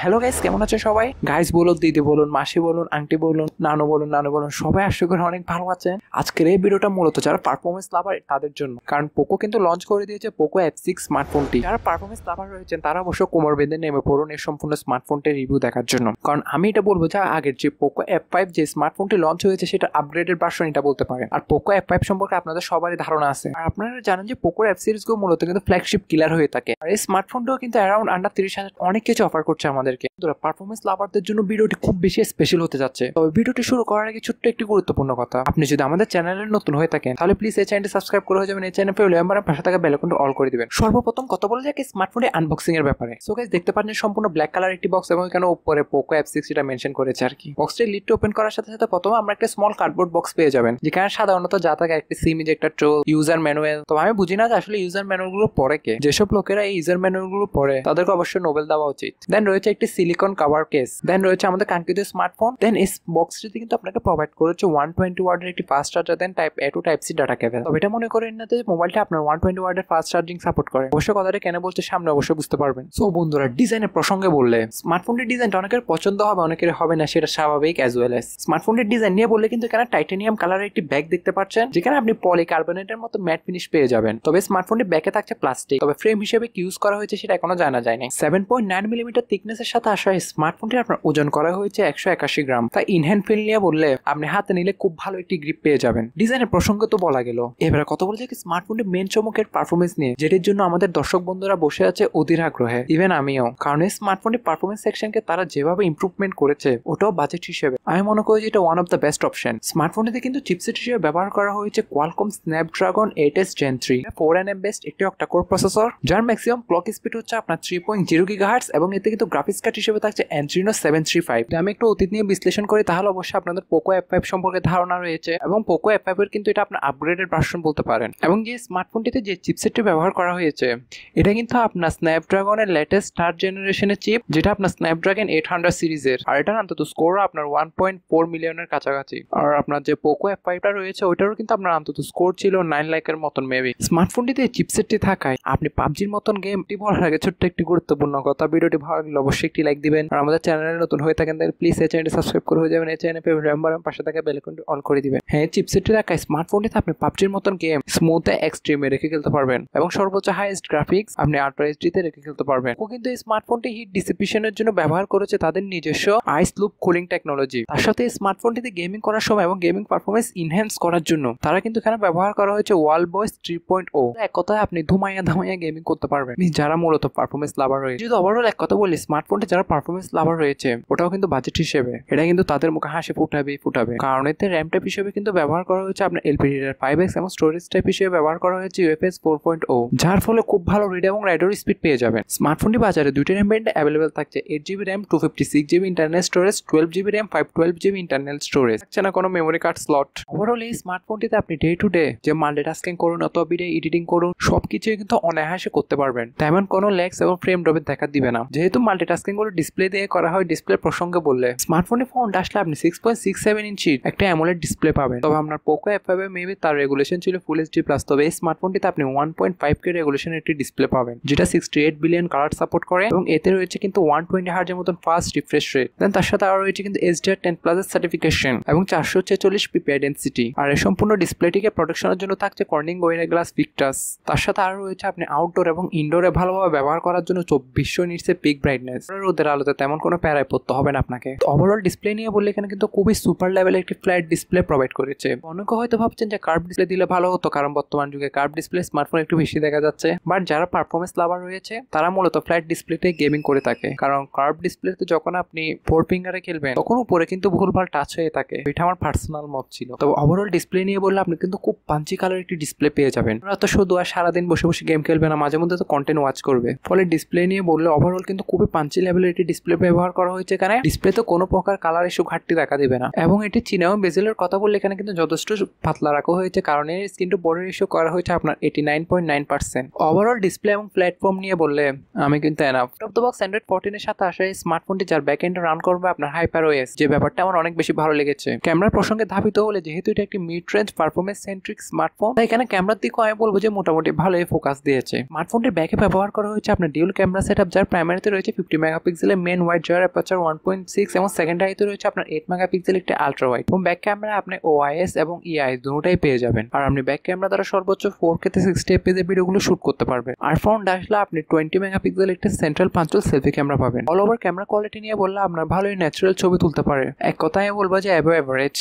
hello guys কেমন আছে সবাই গাইস বলুন দিদি বলুন মাসি বলুন আংটি বলুন নানু বলুন নানু বলুন সবাই আশা করি অনেক ভালো আছেন আজকের এই ভিডিওটা মূলত যারা পারফরমেন্স লাভার তাদের জন্য কারণ পোকো কিন্তু লঞ্চ করে দিয়েছে পোকো এফ সিক্স স্মার্টফোনটি যারা পারফরমেন্স লাভার রয়েছেন তারা অবশ্য কোমর বেঁধে নেমে পড়ুন এই সম্পূর্ণ স্মার্টফোনটির রিভিউ দেখার জন্য কারণ আমি এটা বলবো যে আগের যে পোকো এফ ফাইভ যে স্মার্টফোনটি লঞ্চ হয়েছে সেটা আপগ্রেডেড ভার্সন এটা বলতে পারেন আর পোকো এফ ফাইভ সম্পর্কে আপনাদের সবারই ধারণা আছে আর আপনারা জানেন যে পোকো এফ সিরিজগুলো মূলত কিন্তু ফ্ল্যাগশিপ কিলার হয়ে থাকে আর এই স্মার্টফোনটাও কিন্তু অ্যারাউন্ড আন্ডার তিরিশ হাজার অনেক কিছু অফার করছে আমাদেরকে পারফরমেন্স লাভারদের জন্য ভিডিওটি খুব বেশি স্পেশাল হতে যাচ্ছে তবে ভিডিওটি শুরু করার আগে ছোট্ট একটি গুরুত্বপূর্ণ কথা আপনি যদি আমাদের চ্যানেলে নতুন হয়ে থাকেন তাহলে প্লিজ এই চ্যানেলটি সাবস্ক্রাইব করে হয়ে যাবেন এই চ্যানেল পেলে আমার পাশে থাকা বেলাকনটা অল করে দিবেন সর্বপ্রথম কথা বলে যাক স্মার্টফোনের আনবক্সিং এর ব্যাপারে সো গাইস দেখতে পাচ্ছেন সম্পূর্ণ ব্ল্যাক কালার একটি বক্স এবং এখানে উপরে পোকো অ্যাপ সিক্স এটা মেনশন করেছে আর কি বক্সটি লিডটি ওপেন করার সাথে সাথে প্রথমে আমরা একটা স্মল কার্ডবোর্ড বক্স পেয়ে যাবেন যেখানে সাধারণত যা থাকে একটি SIM ejector tool user manual তো আমি বুঝি না যে আসলে ইউজার ম্যানুয়াল গুলো পড়ে কে যেসব লোকেরা এই ইউজার ম্যানুয়াল গুলো পড়ে তাদেরকে অবশ্যই নোবেল দেওয়া উচিত দেন রয়েছে রয়েছে একটি সিলিকন কাভার কেস দেন রয়েছে আমাদের কাঙ্ক্ষিত স্মার্টফোন দেন এই বক্সটিতে কিন্তু আপনাকে প্রোভাইড করেছে ওয়ান টোয়েন্টি ওয়ার্ডের একটি fast charger then type A to type C data cable তবে এটা মনে করেন না যে মোবাইলটা আপনার ওয়ান টোয়েন্টি ওয়ার্ডের ফাস্ট চার্জিং সাপোর্ট করে অবশ্য কথাটা কেন বলতে সামনে অবশ্যই বুঝতে পারবেন সো বন্ধুরা ডিজাইনের প্রসঙ্গে বললে স্মার্টফোনটির ডিজাইনটা অনেকের পছন্দ হবে অনেকের হবে না সেটা স্বাভাবিক অ্যাজ ওয়েল এস স্মার্টফোনটির ডিজাইন নিয়ে বললে কিন্তু এখানে টাইটেনিয়াম কালারের একটি ব্যাগ দেখতে পাচ্ছেন যেখানে আপনি কার্বনেটের মতো ম্যাট ফিনিশ পেয়ে যাবেন তবে স্মার্টফোনটি ব্যাকে থাকছে প্লাস্টিক তবে ফ্রেম হিসেবে কি ইউজ করা হয়েছে সেটা এখনো জানা যায়নি seven point nine millimetre thickness ডিভাইসের সাথে আসা স্মার্টফোনটি আপনার ওজন করা হয়েছে একশো একাশি গ্রাম তাই ইনহ্যান্ড ফিল নিয়ে বললে আপনি হাতে নিলে খুব ভালো একটি গ্রিপ পেয়ে যাবেন ডিজাইনের প্রসঙ্গ তো বলা গেল এবার কত বলে যে স্মার্টফোনটি মেন চমকের পারফরমেন্স নিয়ে যেটির জন্য আমাদের দর্শক বন্ধুরা বসে আছে অধীর আগ্রহে ইভেন আমিও কারণ এই স্মার্টফোনটি পারফরমেন্স সেকশনকে তারা যেভাবে ইম্প্রুভমেন্ট করেছে ওটাও বাজেট হিসেবে আমি মনে করি যে এটা one of the best option স্মার্টফোনটিতে কিন্তু চিপসেট হিসেবে ব্যবহার করা হয়েছে Qualcomm Snapdragon eight S gen three four N M based একটি অক্টাকোর প্রসেসর যার ম্যাক্সিমাম ক্লক স্পিড হচ্ছে আপনার থ্রি পয়েন্ট জিরো গিগাহার্টস এবং এতে কিন্তু গ্রাফিক গ্রাফিক্স কার্ড হিসেবে থাকছে অ্যান্ড্রিনো সেভেন থ্রি ফাইভ আমি একটু অতীত নিয়ে বিশ্লেষণ করি তাহলে অবশ্যই আপনাদের পোকো এফ ফাইভ সম্পর্কে ধারণা রয়েছে এবং পোকো এফ ফাইভের কিন্তু এটা আপনার আপগ্রেডেড ভার্সন বলতে পারেন এবং যে স্মার্টফোনটিতে যে চিপসেটটি ব্যবহার করা হয়েছে এটা কিন্তু আপনার স্ন্যাপড্রাগনের লেটেস্ট থার্ড জেনারেশনের চিপ যেটা আপনার স্ন্যাপড্রাগন এইট হান্ড্রেড সিরিজের আর এটার অন্তত স্কোর আপনার ওয়ান পয়েন্ট ফোর মিলিয়নের কাছাকাছি আর আপনার যে পোকো এফ ফাইভটা রয়েছে ওইটারও কিন্তু আপনার অন্তত স্কোর ছিল নাইন লাইকের মতন মেবি স্মার্টফোনটিতে চিপসেটটি থাকায় আপনি পাবজির মতন গেমটি বলার আগে ছোট্ট একটি গুরুত্বপূর্ণ কথা ভিডিওটি ভালো লাগলে অবশ্যই অবশ্যই একটি লাইক দিবেন আর আমাদের চ্যানেলে নতুন হয়ে থাকেন তাহলে প্লিজ এই চ্যানেলটি সাবস্ক্রাইব করে হয়ে যাবেন এই চ্যানেলে পেমেন্ট পাশে থাকা বেলাকনটি অন করে দিবেন হ্যাঁ চিপসেটটি রাখা স্মার্টফোনটিতে আপনি পাবজির মতন গেম স্মুথে এক্সট্রিমে রেখে খেলতে পারবেন এবং সর্বোচ্চ হাইয়েস্ট গ্রাফিক্স আপনি আল্ট্রা এইচডিতে রেখে খেলতে পারবেন ও কিন্তু এই স্মার্টফোনটি হিট ডিসিপিশনের জন্য ব্যবহার করেছে তাদের নিজস্ব আইস লুপ কুলিং টেকনোলজি তার সাথে এই স্মার্টফোনটিতে গেমিং করার সময় এবং গেমিং পারফরমেন্স ইনহ্যান্স করার জন্য তারা কিন্তু এখানে ব্যবহার করা হয়েছে ওয়াল বয়েস থ্রি পয়েন্ট ও এক কথায় আপনি ধুমাইয়া ধামাইয়া গেমিং করতে পারবেন যারা মূলত পারফরমেন্স লাভার হয়েছে যদি ওভারঅল এক কথা বলি স্মার্ট স্মার্টফোনটা যারা পারফরমেন্স লাভার রয়েছে ওটাও কিন্তু বাজেট হিসেবে এটা কিন্তু তাদের মুখে হাসি ফুটাবে ফুটাবে কারণ এতে র্যাম টাইপ হিসেবে কিন্তু ব্যবহার করা হয়েছে আপনার এলপি রিডার ফাইভ এক্স এবং স্টোরেজ টাইপ হিসেবে ব্যবহার করা হয়েছে ইউএফএস ফোর পয়েন্ট ও যার ফলে খুব ভালো রিড এবং রাইডর স্পিড পেয়ে যাবেন স্মার্টফোনটি বাজারে দুইটি র্যাম ব্যান্ড অ্যাভেলেবেল থাকছে eight GB RAM two fifty six GB internal storage twelve GB RAM five twelve GB internal storage থাকছে না কোনো মেমোরি কার্ড স্লট ওভারঅল এই স্মার্টফোনটিতে আপনি ডে টু ডে যে টাস্কিং করুন অথবা ভিডিও এডিটিং করুন সবকিছুই কিন্তু অনায়াসে করতে পারবেন তেমন কোনো লেক্স এবং ফ্রেম ড্রপের দেখা দিবে না যেহেতু মাল্টি টাস্কিংগুলো ডিসপ্লে দিয়ে করা হয় ডিসপ্লে প্রসঙ্গে বললে স্মার্টফোনে ফোন আসলে আপনি six point six seven inch একটা অ্যামোলেড ডিসপ্লে পাবেন তবে আপনার পোকো এফ ফাইভে মেবি তার রেগুলেশন ছিল ফুল এইচডি প্লাস তবে এই স্মার্টফোনটিতে আপনি ওয়ান পয়েন্ট ফাইভ কে রেগুলেশনের একটি ডিসপ্লে পাবেন যেটা sixty eight billion colour support করে এবং এতে রয়েছে কিন্তু ওয়ান টোয়েন্টি এর মতন ফাস্ট রিফ্রেশ রেট দেন তার সাথে আরও রয়েছে কিন্তু আর টেন এর সার্টিফিকেশন এবং চারশো ছেচল্লিশ পিপিআই ডেন্সিটি আর এই সম্পূর্ণ ডিসপ্লেটিকে প্রোটেকশনের জন্য থাকছে কর্নিং ওয়েরা গ্লাস ভিক্টাস তার সাথে আরও রয়েছে আপনি আউটডোর এবং ইনডোরে ভালোভাবে ব্যবহার করার জন্য চব্বিশশো নিটসে পিক ব্রাইটনেস রোদের আলোতে তেমন কোনো প্যারায় পড়তে হবে না আপনাকে ওভারঅল ডিসপ্লে নিয়ে বললে এখানে কিন্তু খুবই সুপার লেভেলের একটি ফ্ল্যাট ডিসপ্লে প্রোভাইড করেছে অনেকে হয়তো ভাবছেন যে কার্ভ ডিসপ্লে দিলে ভালো হতো কারণ বর্তমান যুগে কার্ভ ডিসপ্লে স্মার্টফোন একটু বেশি দেখা যাচ্ছে বাট যারা পারফরমেন্স লাভার রয়েছে তারা মূলত ফ্ল্যাট ডিসপ্লেতে গেমিং করে থাকে কারণ কার্ভ ডিসপ্লেতে যখন আপনি ফোর ফিঙ্গারে খেলবেন তখন উপরে কিন্তু ভুলভাল টাচ হয়ে থাকে এটা আমার পার্সোনাল মত ছিল তবে ওভারঅল ডিসপ্লে নিয়ে বললে আপনি কিন্তু খুব পাঞ্চি কালার একটি ডিসপ্লে পেয়ে যাবেন ওরা তো শুধু আর সারাদিন বসে বসে গেম খেলবে না মাঝে মধ্যে তো কন্টেন্ট ওয়াচ করবে ফলে ডিসপ্লে নিয়ে বললে ওভারঅল কিন্তু খুবই আনচি লেভেলের একটি ডিসপ্লে ব্যবহার করা হয়েছে এখানে ডিসপ্লে তো কোনো প্রকার কালার ইস্যু ঘাটতি দেখা দেবে না এবং এটি চীনা এবং বেজেলের কথা বললে এখানে কিন্তু যথেষ্ট পাতলা রাখা হয়েছে কারণ এর স্ক্রিনটা বর্ডার ইস্যু করা হয়েছে আপনার eighty nine point nine percent overall display এবং প্ল্যাটফর্ম নিয়ে বললে আমি কিন্তু enough top the box Android ফোরটিনের সাথে আসে এই স্মার্টফোনটি যার ব্যাক এন্ড রান করবে আপনার হাইপার ওয়েস যে ব্যাপারটা আমার অনেক বেশি ভালো লেগেছে ক্যামেরার প্রসঙ্গে ধাবিত হলে যেহেতু এটা একটি mid range performance centric smartphone তাই এখানে ক্যামেরার দিকেও আমি বলবো যে মোটামুটি ভালোই ফোকাস দিয়েছে স্মার্টফোনটির ব্যাকে ব্যবহার করা হয়েছে আপনার ডিউল ক্যামেরা সেট আপ যার প্রাইমারিতে রয়েছে ফিফটি ফিফটি মেগাপিক্সেলের মেন ওয়াইড জয়ার অ্যাপারচার ওয়ান পয়েন্ট সিক্স এবং সেকেন্ড আইতে রয়েছে আপনার এইট মেগাপিক্সেল একটি আলট্রা ওয়াইড এবং ব্যাক ক্যামেরা আপনি ওআইএস এবং ইআই e দুটোটাই পেয়ে যাবেন আর আপনি ব্যাক ক্যামেরা দ্বারা সর্বোচ্চ ফোর কেতে সিক্সটি এপিজে ভিডিওগুলো শুট করতে পারবেন আর ফ্রন্ট আসলে আপনি টোয়েন্টি মেগাপিক্সেল একটি সেন্ট্রাল পাঁচল সেলফি ক্যামেরা পাবেন অল ওভার ক্যামেরা কোয়ালিটি নিয়ে বললে আপনার ভালোই ন্যাচারাল ছবি তুলতে পারে এক কথায় বলবো যে অ্যাভো অ্যাভারেজ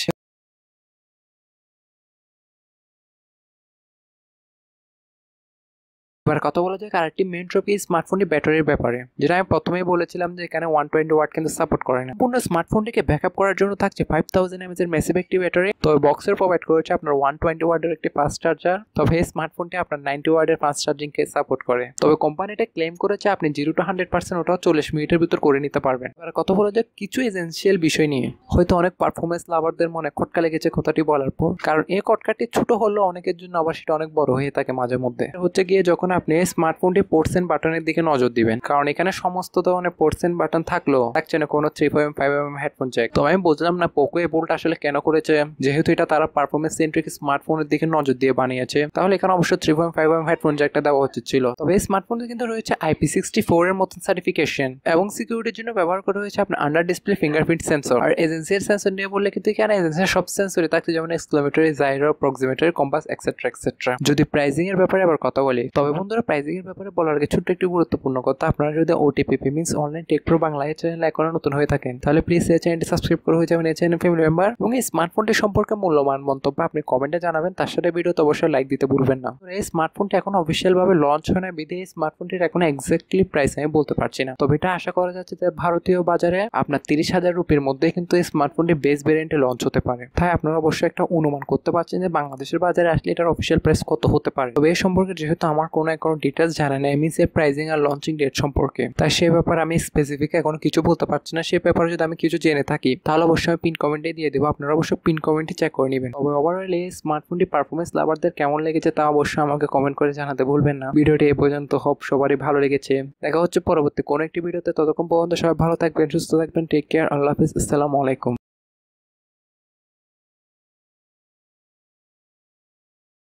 এবার কথা বলা যাক আরেকটি মেন ট্রপি স্মার্টফোনটি ব্যাটারির ব্যাপারে যেটা আমি প্রথমেই বলেছিলাম যে এখানে ওয়ান টোয়েন্টি ওয়াট কিন্তু সাপোর্ট করে না সম্পূর্ণ স্মার্টফোনটিকে আপ করার জন্য থাকছে ফাইভ থাউজেন্ড এর মেসিভ একটি ব্যাটারি তো বক্সের প্রোভাইড করেছে আপনার ওয়ান টোয়েন্টি ওয়ার্ডের একটি ফাস্ট চার্জার তবে এই স্মার্টফোনটি আপনার নাইনটি ওয়ার্ডের ফাস্ট চার্জিংকে সাপোর্ট করে তবে কোম্পানি ক্লেম করেছে আপনি জিরো টু হান্ড্রেড পার্সেন্ট ওটা চল্লিশ মিনিটের ভিতর করে নিতে পারবেন এবার কথা বলা যাক কিছু এজেন্সিয়াল বিষয় নিয়ে হয়তো অনেক পারফরমেন্স লাভারদের মনে খটকা লেগেছে কথাটি বলার পর কারণ এই কটকাটি ছোট হলেও অনেকের জন্য আবার সেটা অনেক বড় হয়ে থাকে মাঝে মধ্যে হচ্ছে গিয়ে যখন আপনি স্মার্টফোনটি পোর্টসেন্ট বাটনের দিকে নজর দিবেন কারণ এখানে সমস্ত ধরনের পোর্টসেন্ট বাটন থাকলেও থাকছে না কোনো three point five M headphone চাই তো আমি বুঝলাম না পোকো এ বোল্ট আসলে কেন করেছে যেহেতু এটা তারা পারফরমেন্স সেন্ট্রিক স্মার্টফোনের দিকে নজর দিয়ে বানিয়েছে তাহলে এখানে অবশ্যই three point five M headphone জ্যাকটা দেওয়া উচিত ছিল তবে এই স্মার্টফোনে কিন্তু রয়েছে আইপি সিক্সটি ফোর এর মতন সার্টিফিকেশন এবং সিকিউরিটির জন্য ব্যবহার করা হয়েছে আপনার আন্ডার ডিসপ্লে ফিঙ্গারপ্রিন্ট সেন্সর আর এজেন্সির সেন্সর নিয়ে বললে কিন্তু এখানে এজেন্সির সব সেন্সরই থাকছে যেমন accelerometer gyro proximity compass et cetera et cetera যদি প্রাইসিং এর ব্যাপারে আবার কথা বলি তবে বন্ধুরা এর ব্যাপারে বলার আগে ছোট্ট একটি গুরুত্বপূর্ণ কথা আপনারা যদি OTP payments online tech pro Bangla এই চ্যানেলে এখনো নতুন হয়ে থাকেন তাহলে প্লিজ এই চ্যানেলটি সাবস্ক্রাইব করে হয়ে যাবেন এই চ্যানেল ফ্যামিলি মেম্বার এবং এই স্মার্টফোনটি সম্পর্কে মূল্যবান মন্তব্য আপনি কমেন্টে জানাবেন তার সাথে ভিডিওতে অবশ্যই লাইক দিতে ভুলবেন না এই স্মার্টফোনটি এখন ভাবে লঞ্চ হয় না বিধে এই স্মার্টফোনটির এখন এক্স্যাক্টলি প্রাইস আমি বলতে পারছি না তবে এটা আশা করা যাচ্ছে যে ভারতীয় বাজারে আপনার তিরিশ হাজার রুপির মধ্যে কিন্তু এই স্মার্টফোনটি বেস ভেরিয়েন্টে লঞ্চ হতে পারে তাই আপনারা অবশ্যই একটা অনুমান করতে পারছেন যে বাংলাদেশের বাজারে আসলে এটার অফিসিয়াল প্রাইস কত হতে পারে তবে এই সম্পর্কে যেহেতু আমার কোনো কারণে কোনো ডিটেলস জানা নেই মিস এর প্রাইজিং আর লঞ্চিং ডেট সম্পর্কে তাই সে ব্যাপারে আমি স্পেসিফিক এখন কিছু বলতে পারছি না সে ব্যাপারে যদি আমি কিছু জেনে থাকি তাহলে অবশ্যই আমি পিন কমেন্টে দিয়ে দেবো আপনারা অবশ্যই পিন কমেন্টে চেক করে নেবেন তবে ওভারঅল এই স্মার্টফোনটি পারফরমেন্স লাভারদের কেমন লেগেছে তা অবশ্যই আমাকে কমেন্ট করে জানাতে ভুলবেন না ভিডিওটি এ পর্যন্ত হোপ সবারই ভালো লেগেছে দেখা হচ্ছে পরবর্তী কোন একটি ভিডিওতে ততক্ষণ পর্যন্ত সবাই ভালো থাকবেন সুস্থ থাকবেন টেক কেয়ার আল্লাহ হাফিজ আসসালামু আলাইকুম